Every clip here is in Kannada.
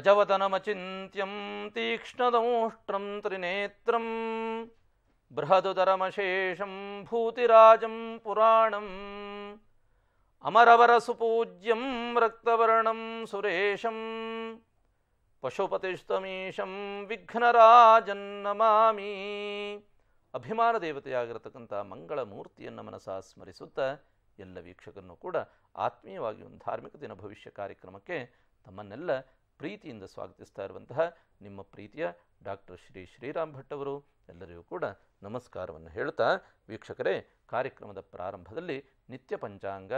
ಗಜವತನಮಚಿತ್ಯಂ ತೀಕ್ಷ್ಣದೌಷ್ಟ್ರಂ ತ್ರಿನೇತ್ರಂ ಬೃಹದುದರಮಶೇಷಂ ಭೂತಿರಾಜಂ ಪುರಾಣಂ ಅಮರವರ ಸುಪೂಜ್ಯಂ ರಕ್ತವರ್ಣಂ ಸುರೇಶಂ ಪಶುಪತಿಸ್ತಮೀಶಂ ನಮಾಮಿ ಅಭಿಮಾನ ದೇವತೆಯಾಗಿರತಕ್ಕಂಥ ಮಂಗಳ ಮೂರ್ತಿಯನ್ನು ಮನಸಾ ಸ್ಮರಿಸುತ್ತ ಎಲ್ಲ ವೀಕ್ಷಕರನ್ನು ಕೂಡ ಆತ್ಮೀಯವಾಗಿ ಒಂದು ಧಾರ್ಮಿಕ ದಿನ ಭವಿಷ್ಯ ಕಾರ್ಯಕ್ರಮಕ್ಕೆ ತಮ್ಮನ್ನೆಲ್ಲ ಪ್ರೀತಿಯಿಂದ ಸ್ವಾಗತಿಸ್ತಾ ಇರುವಂತಹ ನಿಮ್ಮ ಪ್ರೀತಿಯ ಡಾಕ್ಟರ್ ಶ್ರೀ ಶ್ರೀರಾಮ್ ಭಟ್ ಅವರು ಎಲ್ಲರಿಗೂ ಕೂಡ ನಮಸ್ಕಾರವನ್ನು ಹೇಳ್ತಾ ವೀಕ್ಷಕರೇ ಕಾರ್ಯಕ್ರಮದ ಪ್ರಾರಂಭದಲ್ಲಿ ನಿತ್ಯ ಪಂಚಾಂಗ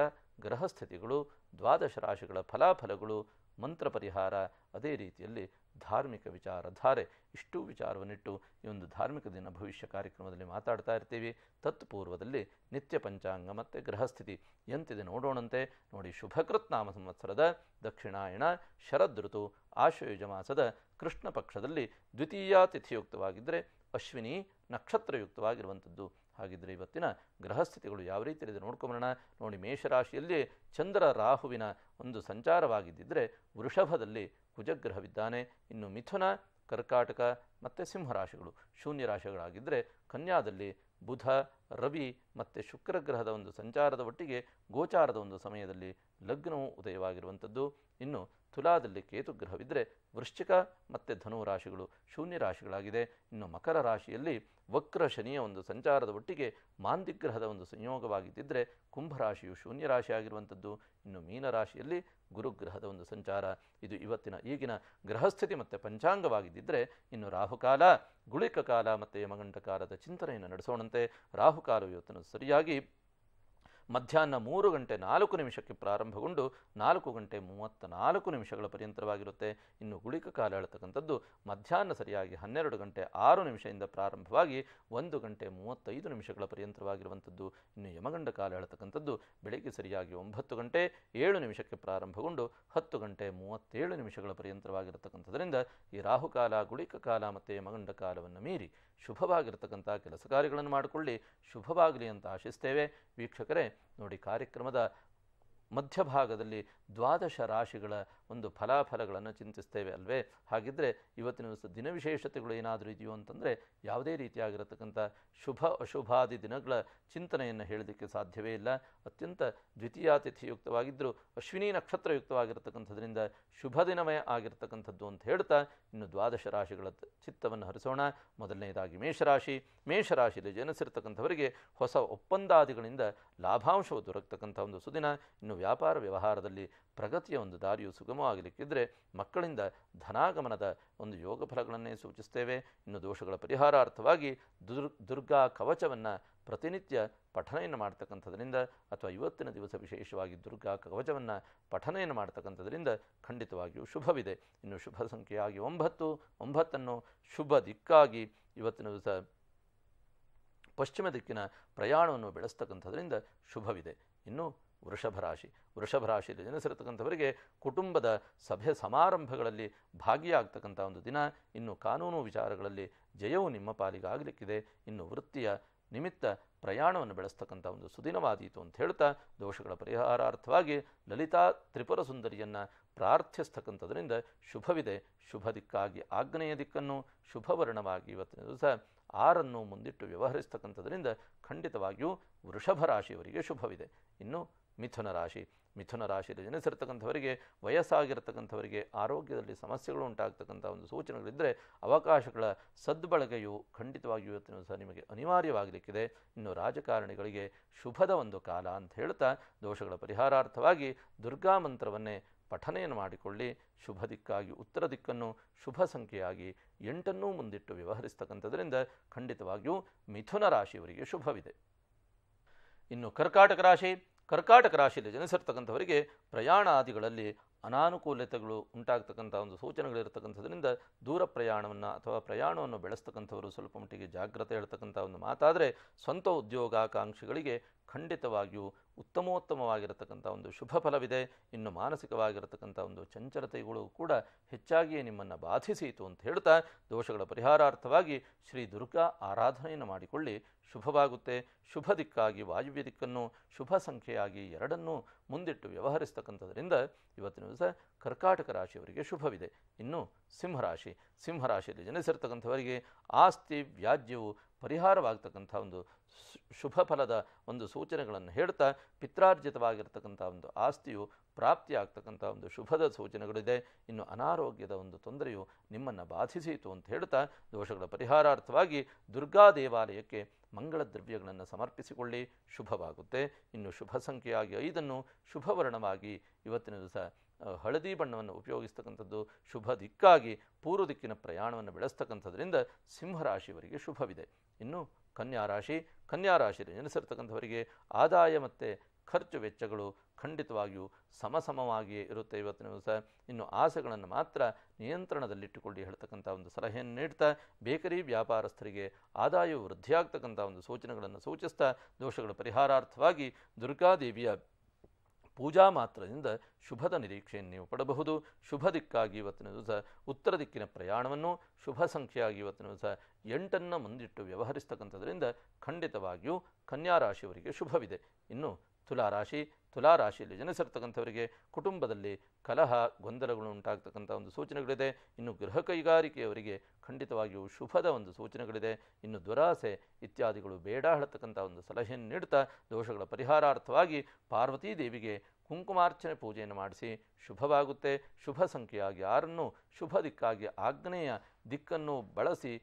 ಗ್ರಹಸ್ಥಿತಿಗಳು ದ್ವಾದಶ ರಾಶಿಗಳ ಫಲಾಫಲಗಳು ಮಂತ್ರ ಪರಿಹಾರ ಅದೇ ರೀತಿಯಲ್ಲಿ ಧಾರ್ಮಿಕ ವಿಚಾರಧಾರೆ ಇಷ್ಟು ವಿಚಾರವನ್ನಿಟ್ಟು ಈ ಒಂದು ಧಾರ್ಮಿಕ ದಿನ ಭವಿಷ್ಯ ಕಾರ್ಯಕ್ರಮದಲ್ಲಿ ಮಾತಾಡ್ತಾ ಇರ್ತೀವಿ ತತ್ಪೂರ್ವದಲ್ಲಿ ನಿತ್ಯ ಪಂಚಾಂಗ ಮತ್ತು ಗೃಹಸ್ಥಿತಿ ಎಂತಿದೆ ನೋಡೋಣಂತೆ ನೋಡಿ ಶುಭಕೃತ್ ನಾಮ ಸಂವತ್ಸರದ ದಕ್ಷಿಣಾಯಣ ಶರದೃತು ಆಶಯುಜ ಮಾಸದ ಕೃಷ್ಣ ಪಕ್ಷದಲ್ಲಿ ದ್ವಿತೀಯ ತಿಥಿಯುಕ್ತವಾಗಿದ್ದರೆ ಅಶ್ವಿನಿ ನಕ್ಷತ್ರಯುಕ್ತವಾಗಿರುವಂಥದ್ದು ಹಾಗಿದ್ದರೆ ಇವತ್ತಿನ ಗ್ರಹಸ್ಥಿತಿಗಳು ಯಾವ ಇದೆ ನೋಡ್ಕೊಂಬರೋಣ ನೋಡಿ ಮೇಷರಾಶಿಯಲ್ಲಿ ಚಂದ್ರ ರಾಹುವಿನ ಒಂದು ಸಂಚಾರವಾಗಿದ್ದಿದ್ದರೆ ವೃಷಭದಲ್ಲಿ ಕುಜಗ್ರಹವಿದ್ದಾನೆ ಇನ್ನು ಮಿಥುನ ಕರ್ಕಾಟಕ ಮತ್ತು ಸಿಂಹರಾಶಿಗಳು ಶೂನ್ಯ ರಾಶಿಗಳಾಗಿದ್ದರೆ ಕನ್ಯಾದಲ್ಲಿ ಬುಧ ರವಿ ಮತ್ತು ಶುಕ್ರಗ್ರಹದ ಒಂದು ಸಂಚಾರದ ಒಟ್ಟಿಗೆ ಗೋಚಾರದ ಒಂದು ಸಮಯದಲ್ಲಿ ಲಗ್ನವು ಉದಯವಾಗಿರುವಂಥದ್ದು ಇನ್ನು ತುಲಾದಲ್ಲಿ ಕೇತು ಗ್ರಹವಿದ್ದರೆ ವೃಶ್ಚಿಕ ಮತ್ತು ಧನು ರಾಶಿಗಳು ಶೂನ್ಯ ರಾಶಿಗಳಾಗಿದೆ ಇನ್ನು ಮಕರ ರಾಶಿಯಲ್ಲಿ ವಕ್ರ ಶನಿಯ ಒಂದು ಸಂಚಾರದ ಒಟ್ಟಿಗೆ ಮಾಂದಿಗ್ರಹದ ಒಂದು ಸಂಯೋಗವಾಗಿದ್ದರೆ ಕುಂಭರಾಶಿಯು ಶೂನ್ಯ ರಾಶಿ ಆಗಿರುವಂಥದ್ದು ಇನ್ನು ಮೀನರಾಶಿಯಲ್ಲಿ ಗುರುಗ್ರಹದ ಒಂದು ಸಂಚಾರ ಇದು ಇವತ್ತಿನ ಈಗಿನ ಗ್ರಹಸ್ಥಿತಿ ಮತ್ತು ಪಂಚಾಂಗವಾಗಿದ್ದರೆ ಇನ್ನು ರಾಹುಕಾಲ ಗುಳಿಕ ಕಾಲ ಮತ್ತು ಕಾಲದ ಚಿಂತನೆಯನ್ನು ನಡೆಸೋಣಂತೆ ರಾಹುಕಾಲವು ಇವತ್ತನ್ನು ಸರಿಯಾಗಿ ಮಧ್ಯಾಹ್ನ ಮೂರು ಗಂಟೆ ನಾಲ್ಕು ನಿಮಿಷಕ್ಕೆ ಪ್ರಾರಂಭಗೊಂಡು ನಾಲ್ಕು ಗಂಟೆ ಮೂವತ್ತ ನಾಲ್ಕು ನಿಮಿಷಗಳ ಪರ್ಯಂತರವಾಗಿರುತ್ತೆ ಇನ್ನು ಗುಳಿಕ ಕಾಲ ಹೇಳ್ತಕ್ಕಂಥದ್ದು ಮಧ್ಯಾಹ್ನ ಸರಿಯಾಗಿ ಹನ್ನೆರಡು ಗಂಟೆ ಆರು ನಿಮಿಷದಿಂದ ಪ್ರಾರಂಭವಾಗಿ ಒಂದು ಗಂಟೆ ಮೂವತ್ತೈದು ನಿಮಿಷಗಳ ಪರ್ಯಂತರವಾಗಿರುವಂಥದ್ದು ಇನ್ನು ಯಮಗಂಡ ಕಾಲ ಹೇಳ್ತಕ್ಕಂಥದ್ದು ಬೆಳಗ್ಗೆ ಸರಿಯಾಗಿ ಒಂಬತ್ತು ಗಂಟೆ ಏಳು ನಿಮಿಷಕ್ಕೆ ಪ್ರಾರಂಭಗೊಂಡು ಹತ್ತು ಗಂಟೆ ಮೂವತ್ತೇಳು ನಿಮಿಷಗಳ ಪರ್ಯಂತರವಾಗಿರತಕ್ಕಂಥದ್ದರಿಂದ ಈ ರಾಹುಕಾಲ ಗುಳಿಕ ಕಾಲ ಮತ್ತು ಯಮಗಂಡ ಕಾಲವನ್ನು ಮೀರಿ ಶುಭವಾಗಿರತಕ್ಕಂಥ ಕೆಲಸ ಕಾರ್ಯಗಳನ್ನು ಮಾಡಿಕೊಳ್ಳಿ ಶುಭವಾಗಲಿ ಅಂತ ಆಶಿಸ್ತೇವೆ ವೀಕ್ಷಕರೇ ನೋಡಿ ಕಾರ್ಯಕ್ರಮದ ಮಧ್ಯಭಾಗದಲ್ಲಿ ದ್ವಾದಶ ರಾಶಿಗಳ ಒಂದು ಫಲಾಫಲಗಳನ್ನು ಚಿಂತಿಸ್ತೇವೆ ಅಲ್ವೇ ಹಾಗಿದ್ದರೆ ಇವತ್ತಿನ ದಿನ ವಿಶೇಷತೆಗಳು ಏನಾದರೂ ಇದೆಯೋ ಅಂತಂದರೆ ಯಾವುದೇ ರೀತಿಯಾಗಿರತಕ್ಕಂಥ ಶುಭ ಅಶುಭಾದಿ ದಿನಗಳ ಚಿಂತನೆಯನ್ನು ಹೇಳಲಿಕ್ಕೆ ಸಾಧ್ಯವೇ ಇಲ್ಲ ಅತ್ಯಂತ ದ್ವಿತೀಯಾತಿಥಿಯುಕ್ತವಾಗಿದ್ದರೂ ಅಶ್ವಿನಿ ನಕ್ಷತ್ರಯುಕ್ತವಾಗಿರತಕ್ಕಂಥದ್ರಿಂದ ಶುಭ ದಿನಮಯ ಆಗಿರತಕ್ಕಂಥದ್ದು ಅಂತ ಹೇಳ್ತಾ ಇನ್ನು ದ್ವಾದಶ ರಾಶಿಗಳ ಚಿತ್ತವನ್ನು ಹರಿಸೋಣ ಮೊದಲನೆಯದಾಗಿ ಮೇಷರಾಶಿ ಮೇಷರಾಶಿಯಲ್ಲಿ ಜನಿಸಿರ್ತಕ್ಕಂಥವರಿಗೆ ಹೊಸ ಒಪ್ಪಂದಾದಿಗಳಿಂದ ಲಾಭಾಂಶವು ದೊರಕತಕ್ಕಂಥ ಒಂದು ಸುದಿನ ಇನ್ನು ವ್ಯಾಪಾರ ವ್ಯವಹಾರದಲ್ಲಿ ಪ್ರಗತಿಯ ಒಂದು ದಾರಿಯು ಸುಗಮ ಆಗಲಿಕ್ಕಿದ್ರೆ ಮಕ್ಕಳಿಂದ ಧನಾಗಮನದ ಒಂದು ಯೋಗ ಫಲಗಳನ್ನೇ ಸೂಚಿಸ್ತೇವೆ ಇನ್ನು ದೋಷಗಳ ಪರಿಹಾರಾರ್ಥವಾಗಿ ದುರ್ ದುರ್ಗಾ ಕವಚವನ್ನು ಪ್ರತಿನಿತ್ಯ ಪಠನೆಯನ್ನು ಮಾಡ್ತಕ್ಕಂಥದ್ರಿಂದ ಅಥವಾ ಇವತ್ತಿನ ದಿವಸ ವಿಶೇಷವಾಗಿ ದುರ್ಗಾ ಕವಚವನ್ನು ಪಠನೆಯನ್ನು ಮಾಡ್ತಕ್ಕಂಥದ್ರಿಂದ ಖಂಡಿತವಾಗಿಯೂ ಶುಭವಿದೆ ಇನ್ನು ಶುಭ ಸಂಖ್ಯೆಯಾಗಿ ಒಂಬತ್ತು ಒಂಬತ್ತನ್ನು ಶುಭ ದಿಕ್ಕಾಗಿ ಇವತ್ತಿನ ದಿವಸ ಪಶ್ಚಿಮ ದಿಕ್ಕಿನ ಪ್ರಯಾಣವನ್ನು ಬೆಳೆಸ್ತಕ್ಕಂಥದ್ರಿಂದ ಶುಭವಿದೆ ಇನ್ನು ವೃಷಭರಾಶಿ ವೃಷಭರಾಶಿಯಲ್ಲಿ ಜನಿಸಿರತಕ್ಕಂಥವರಿಗೆ ಕುಟುಂಬದ ಸಭೆ ಸಮಾರಂಭಗಳಲ್ಲಿ ಭಾಗಿಯಾಗ್ತಕ್ಕಂಥ ಒಂದು ದಿನ ಇನ್ನು ಕಾನೂನು ವಿಚಾರಗಳಲ್ಲಿ ಜಯವು ನಿಮ್ಮ ಪಾಲಿಗಾಗಲಿಕ್ಕಿದೆ ಇನ್ನು ವೃತ್ತಿಯ ನಿಮಿತ್ತ ಪ್ರಯಾಣವನ್ನು ಬೆಳೆಸ್ತಕ್ಕಂಥ ಒಂದು ಸುದಿನವಾದೀತು ಅಂತ ಹೇಳ್ತಾ ದೋಷಗಳ ಪರಿಹಾರಾರ್ಥವಾಗಿ ಲಲಿತಾ ತ್ರಿಪುರ ಸುಂದರಿಯನ್ನು ಪ್ರಾರ್ಥಿಸ್ತಕ್ಕಂಥದ್ರಿಂದ ಶುಭವಿದೆ ಶುಭ ದಿಕ್ಕಾಗಿ ಆಗ್ನೇಯ ದಿಕ್ಕನ್ನು ಶುಭವರ್ಣವಾಗಿ ಇವತ್ತಿನ ದಿವಸ ಆರನ್ನು ಮುಂದಿಟ್ಟು ವ್ಯವಹರಿಸ್ತಕ್ಕಂಥದ್ರಿಂದ ಖಂಡಿತವಾಗಿಯೂ ವೃಷಭ ರಾಶಿಯವರಿಗೆ ಶುಭವಿದೆ ಇನ್ನು ಮಿಥುನ ರಾಶಿ ಮಿಥುನ ರಾಶಿಯಲ್ಲಿ ಜನಿಸಿರ್ತಕ್ಕಂಥವರಿಗೆ ವಯಸ್ಸಾಗಿರ್ತಕ್ಕಂಥವರಿಗೆ ಆರೋಗ್ಯದಲ್ಲಿ ಸಮಸ್ಯೆಗಳು ಉಂಟಾಗ್ತಕ್ಕಂಥ ಒಂದು ಸೂಚನೆಗಳಿದ್ದರೆ ಅವಕಾಶಗಳ ಸದ್ಬಳಕೆಯು ಖಂಡಿತವಾಗಿಯೂ ಇವತ್ತಿನ ಸಹ ನಿಮಗೆ ಅನಿವಾರ್ಯವಾಗಲಿಕ್ಕಿದೆ ಇನ್ನು ರಾಜಕಾರಣಿಗಳಿಗೆ ಶುಭದ ಒಂದು ಕಾಲ ಅಂತ ಹೇಳ್ತಾ ದೋಷಗಳ ಪರಿಹಾರಾರ್ಥವಾಗಿ ದುರ್ಗಾ ಮಂತ್ರವನ್ನೇ ಪಠನೆಯನ್ನು ಮಾಡಿಕೊಳ್ಳಿ ಶುಭ ದಿಕ್ಕಾಗಿ ಉತ್ತರ ದಿಕ್ಕನ್ನು ಶುಭ ಸಂಖ್ಯೆಯಾಗಿ ಎಂಟನ್ನೂ ಮುಂದಿಟ್ಟು ವ್ಯವಹರಿಸ್ತಕ್ಕಂಥದ್ರಿಂದ ಖಂಡಿತವಾಗಿಯೂ ಮಿಥುನ ರಾಶಿಯವರಿಗೆ ಶುಭವಿದೆ ಇನ್ನು ಕರ್ಕಾಟಕ ರಾಶಿ ಕರ್ಕಾಟಕ ರಾಶಿಯಲ್ಲಿ ಜನಿಸಿರ್ತಕ್ಕಂಥವರಿಗೆ ಪ್ರಯಾಣ ಆದಿಗಳಲ್ಲಿ ಅನಾನುಕೂಲತೆಗಳು ಉಂಟಾಗ್ತಕ್ಕಂಥ ಒಂದು ಸೂಚನೆಗಳಿರ್ತಕ್ಕಂಥದ್ರಿಂದ ದೂರ ಪ್ರಯಾಣವನ್ನು ಅಥವಾ ಪ್ರಯಾಣವನ್ನು ಬೆಳೆಸ್ತಕ್ಕಂಥವರು ಸ್ವಲ್ಪ ಮಟ್ಟಿಗೆ ಜಾಗ್ರತೆ ಹೇಳ್ತಕ್ಕಂಥ ಒಂದು ಮಾತಾದರೆ ಸ್ವಂತ ಉದ್ಯೋಗಾಕಾಂಕ್ಷಿಗಳಿಗೆ ಖಂಡಿತವಾಗಿಯೂ ಉತ್ತಮೋತ್ತಮವಾಗಿರತಕ್ಕಂಥ ಒಂದು ಶುಭ ಫಲವಿದೆ ಇನ್ನು ಮಾನಸಿಕವಾಗಿರತಕ್ಕಂಥ ಒಂದು ಚಂಚಲತೆಗಳು ಕೂಡ ಹೆಚ್ಚಾಗಿಯೇ ನಿಮ್ಮನ್ನು ಬಾಧಿಸಿತು ಅಂತ ಹೇಳ್ತಾ ದೋಷಗಳ ಪರಿಹಾರಾರ್ಥವಾಗಿ ಶ್ರೀ ದುರ್ಗಾ ಆರಾಧನೆಯನ್ನು ಮಾಡಿಕೊಳ್ಳಿ ಶುಭವಾಗುತ್ತೆ ಶುಭ ದಿಕ್ಕಾಗಿ ವಾಯುವ್ಯ ದಿಕ್ಕನ್ನು ಶುಭ ಸಂಖ್ಯೆಯಾಗಿ ಎರಡನ್ನೂ ಮುಂದಿಟ್ಟು ವ್ಯವಹರಿಸ್ತಕ್ಕಂಥದ್ರಿಂದ ಇವತ್ತಿನ ದಿವಸ ಕರ್ಕಾಟಕ ರಾಶಿಯವರಿಗೆ ಶುಭವಿದೆ ಇನ್ನು ಸಿಂಹರಾಶಿ ಸಿಂಹರಾಶಿಯಲ್ಲಿ ಜನಿಸಿರ್ತಕ್ಕಂಥವರಿಗೆ ಆಸ್ತಿ ವ್ಯಾಜ್ಯವು ಪರಿಹಾರವಾಗತಕ್ಕಂಥ ಒಂದು ಶುಭ ಫಲದ ಒಂದು ಸೂಚನೆಗಳನ್ನು ಹೇಳ್ತಾ ಪಿತ್ರಾರ್ಜಿತವಾಗಿರ್ತಕ್ಕಂಥ ಒಂದು ಆಸ್ತಿಯು ಪ್ರಾಪ್ತಿಯಾಗ್ತಕ್ಕಂಥ ಒಂದು ಶುಭದ ಸೂಚನೆಗಳಿದೆ ಇನ್ನು ಅನಾರೋಗ್ಯದ ಒಂದು ತೊಂದರೆಯು ನಿಮ್ಮನ್ನು ಬಾಧಿಸಿತು ಅಂತ ಹೇಳ್ತಾ ದೋಷಗಳ ಪರಿಹಾರಾರ್ಥವಾಗಿ ದುರ್ಗಾ ದೇವಾಲಯಕ್ಕೆ ಮಂಗಳ ದ್ರವ್ಯಗಳನ್ನು ಸಮರ್ಪಿಸಿಕೊಳ್ಳಿ ಶುಭವಾಗುತ್ತೆ ಇನ್ನು ಶುಭ ಸಂಖ್ಯೆಯಾಗಿ ಐದನ್ನು ಶುಭವರ್ಣವಾಗಿ ಇವತ್ತಿನ ದಿವಸ ಹಳದಿ ಬಣ್ಣವನ್ನು ಉಪಯೋಗಿಸ್ತಕ್ಕಂಥದ್ದು ಶುಭ ದಿಕ್ಕಾಗಿ ಪೂರ್ವ ದಿಕ್ಕಿನ ಪ್ರಯಾಣವನ್ನು ಬೆಳೆಸ್ತಕ್ಕಂಥದ್ರಿಂದ ಸಿಂಹರಾಶಿಯವರಿಗೆ ಶುಭವಿದೆ ಇನ್ನು ಕನ್ಯಾ ರಾಶಿ ಕನ್ಯಾ ರಾಶಿಯಲ್ಲಿ ಆದಾಯ ಮತ್ತು ಖರ್ಚು ವೆಚ್ಚಗಳು ಖಂಡಿತವಾಗಿಯೂ ಸಮಸಮವಾಗಿಯೇ ಇರುತ್ತೆ ಇವತ್ತಿನ ದಿವಸ ಇನ್ನು ಆಸೆಗಳನ್ನು ಮಾತ್ರ ನಿಯಂತ್ರಣದಲ್ಲಿಟ್ಟುಕೊಳ್ಳಿ ಹೇಳ್ತಕ್ಕಂಥ ಒಂದು ಸಲಹೆಯನ್ನು ನೀಡ್ತಾ ಬೇಕರಿ ವ್ಯಾಪಾರಸ್ಥರಿಗೆ ಆದಾಯವು ವೃದ್ಧಿಯಾಗ್ತಕ್ಕಂಥ ಒಂದು ಸೂಚನೆಗಳನ್ನು ಸೂಚಿಸ್ತಾ ದೋಷಗಳ ಪರಿಹಾರಾರ್ಥವಾಗಿ ದುರ್ಗಾದೇವಿಯ ಪೂಜಾ ಮಾತ್ರದಿಂದ ಶುಭದ ನಿರೀಕ್ಷೆಯನ್ನು ನೀವು ಪಡಬಹುದು ಶುಭ ದಿಕ್ಕಾಗಿ ಇವತ್ತಿನ ದಿವಸ ಉತ್ತರ ದಿಕ್ಕಿನ ಪ್ರಯಾಣವನ್ನು ಶುಭ ಸಂಖ್ಯೆಯಾಗಿ ಇವತ್ತಿನ ದಿವಸ ಎಂಟನ್ನು ಮುಂದಿಟ್ಟು ವ್ಯವಹರಿಸ್ತಕ್ಕಂಥದ್ರಿಂದ ಖಂಡಿತವಾಗಿಯೂ ಕನ್ಯಾರಾಶಿಯವರಿಗೆ ಶುಭವಿದೆ ಇನ್ನು ತುಲಾರಾಶಿ ತುಲಾರಾಶಿಯಲ್ಲಿ ಜನಿಸಿರ್ತಕ್ಕಂಥವರಿಗೆ ಕುಟುಂಬದಲ್ಲಿ ಕಲಹ ಗೊಂದಲಗಳು ಉಂಟಾಗ್ತಕ್ಕಂಥ ಒಂದು ಸೂಚನೆಗಳಿದೆ ಇನ್ನು ಗೃಹ ಕೈಗಾರಿಕೆಯವರಿಗೆ ಖಂಡಿತವಾಗಿಯೂ ಶುಭದ ಒಂದು ಸೂಚನೆಗಳಿದೆ ಇನ್ನು ದುರಾಸೆ ಇತ್ಯಾದಿಗಳು ಬೇಡ ಹೇಳತಕ್ಕಂಥ ಒಂದು ಸಲಹೆಯನ್ನು ನೀಡುತ್ತಾ ದೋಷಗಳ ಪರಿಹಾರಾರ್ಥವಾಗಿ ಪಾರ್ವತೀ ದೇವಿಗೆ ಕುಂಕುಮಾರ್ಚನೆ ಪೂಜೆಯನ್ನು ಮಾಡಿಸಿ ಶುಭವಾಗುತ್ತೆ ಶುಭ ಸಂಖ್ಯೆಯಾಗಿ ಆರನ್ನು ಶುಭ ದಿಕ್ಕಾಗಿ ಆಗ್ನೇಯ ದಿಕ್ಕನ್ನು ಬಳಸಿ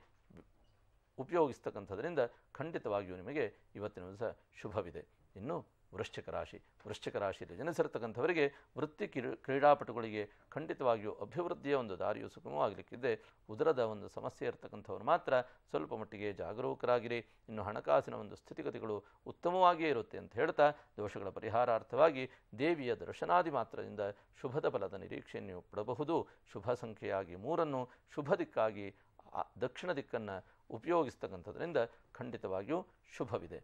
ಉಪಯೋಗಿಸ್ತಕ್ಕಂಥದ್ರಿಂದ ಖಂಡಿತವಾಗಿಯೂ ನಿಮಗೆ ಇವತ್ತಿನ ದಿವಸ ಶುಭವಿದೆ ಇನ್ನು ವೃಶ್ಚಿಕ ರಾಶಿ ವೃಶ್ಚಿಕ ರಾಶಿಯಲ್ಲಿ ಜನಿಸಿರತಕ್ಕಂಥವರಿಗೆ ವೃತ್ತಿ ಕ್ರೀಡಾಪಟುಗಳಿಗೆ ಖಂಡಿತವಾಗಿಯೂ ಅಭಿವೃದ್ಧಿಯ ಒಂದು ದಾರಿಯು ಸುಗಮವಾಗಲಿಕ್ಕಿದೆ ಉದರದ ಒಂದು ಸಮಸ್ಯೆ ಇರತಕ್ಕಂಥವ್ರು ಮಾತ್ರ ಸ್ವಲ್ಪ ಮಟ್ಟಿಗೆ ಜಾಗರೂಕರಾಗಿರಿ ಇನ್ನು ಹಣಕಾಸಿನ ಒಂದು ಸ್ಥಿತಿಗತಿಗಳು ಉತ್ತಮವಾಗಿಯೇ ಇರುತ್ತೆ ಅಂತ ಹೇಳ್ತಾ ದೋಷಗಳ ಪರಿಹಾರಾರ್ಥವಾಗಿ ದೇವಿಯ ದರ್ಶನಾದಿ ಮಾತ್ರದಿಂದ ಶುಭದ ಫಲದ ನಿರೀಕ್ಷೆಯನ್ನು ಪಡಬಹುದು ಶುಭ ಸಂಖ್ಯೆಯಾಗಿ ಮೂರನ್ನು ಶುಭ ದಿಕ್ಕಾಗಿ ದಕ್ಷಿಣ ದಿಕ್ಕನ್ನು ಉಪಯೋಗಿಸ್ತಕ್ಕಂಥದ್ರಿಂದ ಖಂಡಿತವಾಗಿಯೂ ಶುಭವಿದೆ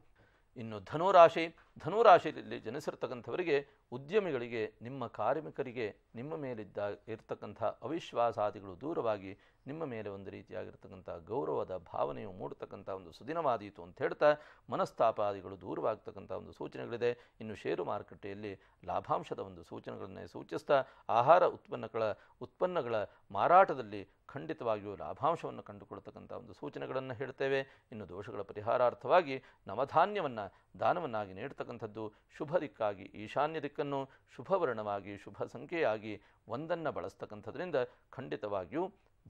ಇನ್ನು ಧನುರಾಶಿ ಧನುರಾಶಿಯಲ್ಲಿ ಜನಿಸಿರ್ತಕ್ಕಂಥವರಿಗೆ ಉದ್ಯಮಿಗಳಿಗೆ ನಿಮ್ಮ ಕಾರ್ಮಿಕರಿಗೆ ನಿಮ್ಮ ಮೇಲಿದ್ದ ಇರತಕ್ಕಂಥ ಅವಿಶ್ವಾಸಾದಿಗಳು ದೂರವಾಗಿ ನಿಮ್ಮ ಮೇಲೆ ಒಂದು ರೀತಿಯಾಗಿರ್ತಕ್ಕಂಥ ಗೌರವದ ಭಾವನೆಯು ಮೂಡತಕ್ಕಂಥ ಒಂದು ಸುದಿನವಾದೀತು ಅಂತ ಹೇಳ್ತಾ ಮನಸ್ತಾಪಾದಿಗಳು ದೂರವಾಗ್ತಕ್ಕಂಥ ಒಂದು ಸೂಚನೆಗಳಿದೆ ಇನ್ನು ಷೇರು ಮಾರುಕಟ್ಟೆಯಲ್ಲಿ ಲಾಭಾಂಶದ ಒಂದು ಸೂಚನೆಗಳನ್ನೇ ಸೂಚಿಸ್ತಾ ಆಹಾರ ಉತ್ಪನ್ನಗಳ ಉತ್ಪನ್ನಗಳ ಮಾರಾಟದಲ್ಲಿ ಖಂಡಿತವಾಗಿಯೂ ಲಾಭಾಂಶವನ್ನು ಕಂಡುಕೊಳ್ತಕ್ಕಂಥ ಒಂದು ಸೂಚನೆಗಳನ್ನು ಹೇಳ್ತೇವೆ ಇನ್ನು ದೋಷಗಳ ಪರಿಹಾರಾರ್ಥವಾಗಿ ನವಧಾನ್ಯವನ್ನು ದಾನವನ್ನಾಗಿ ನೀಡ್ತಕ್ಕಂಥದ್ದು ಶುಭ ದಿಕ್ಕಾಗಿ ಈಶಾನ್ಯ ದಿಕ್ಕನ್ನು ಶುಭವರ್ಣವಾಗಿ ಶುಭ ಸಂಖ್ಯೆಯಾಗಿ ಒಂದನ್ನು ಬಳಸ್ತಕ್ಕಂಥದ್ರಿಂದ ಖಂಡಿತವಾಗಿಯೂ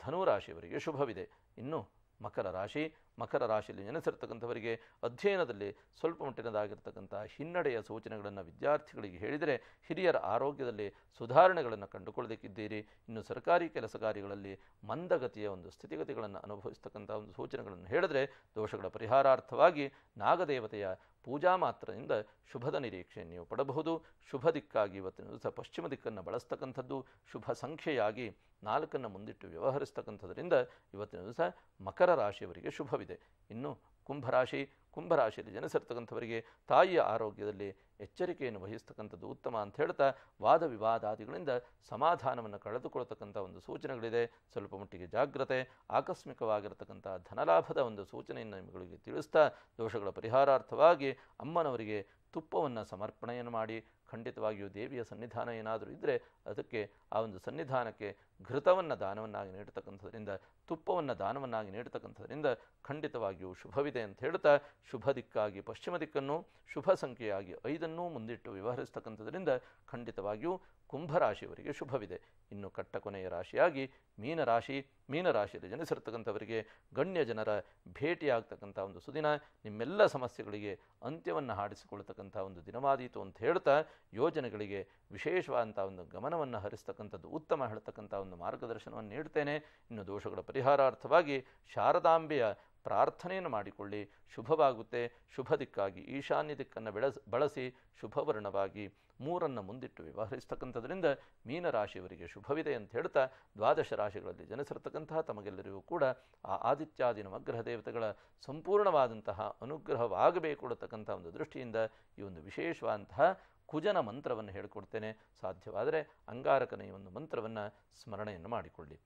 ಧನುರಾಶಿಯವರಿಗೆ ಶುಭವಿದೆ ಇನ್ನು ಮಕರ ರಾಶಿ ಮಕರ ರಾಶಿಯಲ್ಲಿ ನೆನೆಸಿರ್ತಕ್ಕಂಥವರಿಗೆ ಅಧ್ಯಯನದಲ್ಲಿ ಸ್ವಲ್ಪ ಮಟ್ಟಿನದಾಗಿರ್ತಕ್ಕಂಥ ಹಿನ್ನಡೆಯ ಸೂಚನೆಗಳನ್ನು ವಿದ್ಯಾರ್ಥಿಗಳಿಗೆ ಹೇಳಿದರೆ ಹಿರಿಯರ ಆರೋಗ್ಯದಲ್ಲಿ ಸುಧಾರಣೆಗಳನ್ನು ಕಂಡುಕೊಳ್ಳಲಿಕ್ಕಿದ್ದೀರಿ ಇನ್ನು ಸರ್ಕಾರಿ ಕೆಲಸ ಕಾರ್ಯಗಳಲ್ಲಿ ಮಂದಗತಿಯ ಒಂದು ಸ್ಥಿತಿಗತಿಗಳನ್ನು ಅನುಭವಿಸ್ತಕ್ಕಂಥ ಒಂದು ಸೂಚನೆಗಳನ್ನು ಹೇಳಿದರೆ ದೋಷಗಳ ಪರಿಹಾರಾರ್ಥವಾಗಿ ನಾಗದೇವತೆಯ ಪೂಜಾ ಮಾತ್ರದಿಂದ ಶುಭದ ನಿರೀಕ್ಷೆ ನೀವು ಪಡಬಹುದು ಶುಭ ದಿಕ್ಕಾಗಿ ಇವತ್ತಿನ ದಿವಸ ಪಶ್ಚಿಮ ದಿಕ್ಕನ್ನು ಬಳಸ್ತಕ್ಕಂಥದ್ದು ಶುಭ ಸಂಖ್ಯೆಯಾಗಿ ನಾಲ್ಕನ್ನು ಮುಂದಿಟ್ಟು ವ್ಯವಹರಿಸ್ತಕ್ಕಂಥದ್ರಿಂದ ಇವತ್ತಿನ ದಿವಸ ಮಕರ ರಾಶಿಯವರಿಗೆ ಶುಭವಿದೆ ಅನುಭವವಿದೆ ಇನ್ನು ಕುಂಭರಾಶಿ ಕುಂಭರಾಶಿಯಲ್ಲಿ ಜನಿಸಿರ್ತಕ್ಕಂಥವರಿಗೆ ತಾಯಿಯ ಆರೋಗ್ಯದಲ್ಲಿ ಎಚ್ಚರಿಕೆಯನ್ನು ವಹಿಸ್ತಕ್ಕಂಥದ್ದು ಉತ್ತಮ ಅಂತ ಹೇಳ್ತಾ ವಾದ ವಿವಾದಾದಿಗಳಿಂದ ಸಮಾಧಾನವನ್ನು ಕಳೆದುಕೊಳ್ತಕ್ಕಂಥ ಒಂದು ಸೂಚನೆಗಳಿದೆ ಸ್ವಲ್ಪ ಮಟ್ಟಿಗೆ ಜಾಗ್ರತೆ ಆಕಸ್ಮಿಕವಾಗಿರತಕ್ಕಂಥ ಧನಲಾಭದ ಒಂದು ಸೂಚನೆಯನ್ನು ನಿಮಗೆ ತಿಳಿಸ್ತಾ ದೋಷಗಳ ಪರಿಹಾರಾರ್ಥವಾಗಿ ಅಮ್ಮನವರಿಗೆ ತುಪ್ಪವನ್ನು ಸಮರ್ಪಣೆಯನ್ನು ಮಾಡಿ ಖಂಡಿತವಾಗಿಯೂ ದೇವಿಯ ಸನ್ನಿಧಾನ ಏನಾದರೂ ಇದ್ದರೆ ಅದಕ್ಕೆ ಆ ಒಂದು ಸನ್ನಿಧಾನಕ್ಕೆ ಘೃತವನ್ನು ದಾನವನ್ನಾಗಿ ನೀಡತಕ್ಕಂಥದ್ರಿಂದ ತುಪ್ಪವನ್ನು ದಾನವನ್ನಾಗಿ ನೀಡ್ತಕ್ಕಂಥದ್ರಿಂದ ಖಂಡಿತವಾಗಿಯೂ ಶುಭವಿದೆ ಅಂತ ಹೇಳ್ತಾ ಶುಭ ದಿಕ್ಕಾಗಿ ಪಶ್ಚಿಮ ದಿಕ್ಕನ್ನು ಶುಭ ಸಂಖ್ಯೆಯಾಗಿ ಐದನ್ನೂ ಮುಂದಿಟ್ಟು ವ್ಯವಹರಿಸ್ತಕ್ಕಂಥದ್ರಿಂದ ಖಂಡಿತವಾಗಿಯೂ ಕುಂಭರಾಶಿಯವರಿಗೆ ಶುಭವಿದೆ ಇನ್ನು ಕಟ್ಟಕೊನೆಯ ರಾಶಿಯಾಗಿ ಮೀನರಾಶಿ ಮೀನರಾಶಿಯಲ್ಲಿ ಜನಿಸಿರ್ತಕ್ಕಂಥವರಿಗೆ ಗಣ್ಯ ಜನರ ಭೇಟಿಯಾಗ್ತಕ್ಕಂಥ ಒಂದು ಸುದಿನ ನಿಮ್ಮೆಲ್ಲ ಸಮಸ್ಯೆಗಳಿಗೆ ಅಂತ್ಯವನ್ನು ಹಾಡಿಸಿಕೊಳ್ತಕ್ಕಂಥ ಒಂದು ದಿನವಾದೀತು ಅಂತ ಹೇಳ್ತಾ ಯೋಜನೆಗಳಿಗೆ ವಿಶೇಷವಾದಂಥ ಒಂದು ಗಮನವನ್ನು ಹರಿಸ್ತಕ್ಕಂಥದ್ದು ಉತ್ತಮ ಹೇಳ್ತಕ್ಕಂಥ ಒಂದು ಮಾರ್ಗದರ್ಶನವನ್ನು ನೀಡ್ತೇನೆ ಇನ್ನು ದೋಷಗಳ ಪರಿಹಾರಾರ್ಥವಾಗಿ ಶಾರದಾಂಬೆಯ ಪ್ರಾರ್ಥನೆಯನ್ನು ಮಾಡಿಕೊಳ್ಳಿ ಶುಭವಾಗುತ್ತೆ ಶುಭ ದಿಕ್ಕಾಗಿ ಈಶಾನ್ಯ ದಿಕ್ಕನ್ನು ಬೆಳಸ್ ಬಳಸಿ ಶುಭವರ್ಣವಾಗಿ ಮೂರನ್ನು ಮುಂದಿಟ್ಟು ವ್ಯವಹರಿಸ್ತಕ್ಕಂಥದ್ರಿಂದ ಮೀನರಾಶಿಯವರಿಗೆ ಶುಭವಿದೆ ಅಂತ ಹೇಳ್ತಾ ದ್ವಾದಶ ರಾಶಿಗಳಲ್ಲಿ ಜನಿಸಿರತಕ್ಕಂತಹ ತಮಗೆಲ್ಲರಿಗೂ ಕೂಡ ಆ ಆದಿತ್ಯಾದಿ ನವಗ್ರಹ ದೇವತೆಗಳ ಸಂಪೂರ್ಣವಾದಂತಹ ಅನುಗ್ರಹವಾಗಬೇಕು ಅನ್ನತಕ್ಕಂಥ ಒಂದು ದೃಷ್ಟಿಯಿಂದ ಈ ಒಂದು ವಿಶೇಷವಾದಂತಹ ಕುಜನ ಮಂತ್ರವನ್ನು ಹೇಳಿಕೊಡ್ತೇನೆ ಸಾಧ್ಯವಾದರೆ ಅಂಗಾರಕನ ಈ ಒಂದು ಮಂತ್ರವನ್ನು ಸ್ಮರಣೆಯನ್ನು ಮಾಡಿಕೊಳ್ಳಿ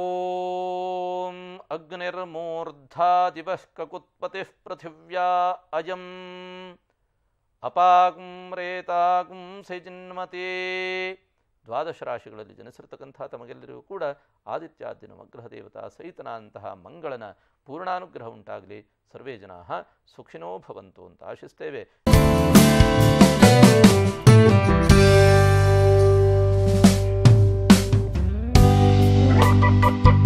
ಓಂ ಅಗ್ನಿರ್ಮೂರ್ಧಾ ಪೃಥಿವ್ಯಾ ಅಯಂ ಅಪಾಗುಂ ರೇತಾಗುಂ ದ್ವಾದಶ ರಾಶಿಗಳಲ್ಲಿ ಜನಿಸಿರ್ತಕ್ಕಂಥ ತಮಗೆಲ್ಲರಿಗೂ ಕೂಡ ಆದಿತ್ಯಾದಿನ ಮಗ್ರಹ ದೇವತಾ ಸಹಿತನ ಅಂತಹ ಮಂಗಳನ ಪೂರ್ಣಾನುಗ್ರಹ ಉಂಟಾಗಲಿ ಸರ್ವೇ ಜನಾ ಸುಖಿನೋ ಭವಂತು ಅಂತ ಆಶಿಸ್ತೇವೆ Thank you.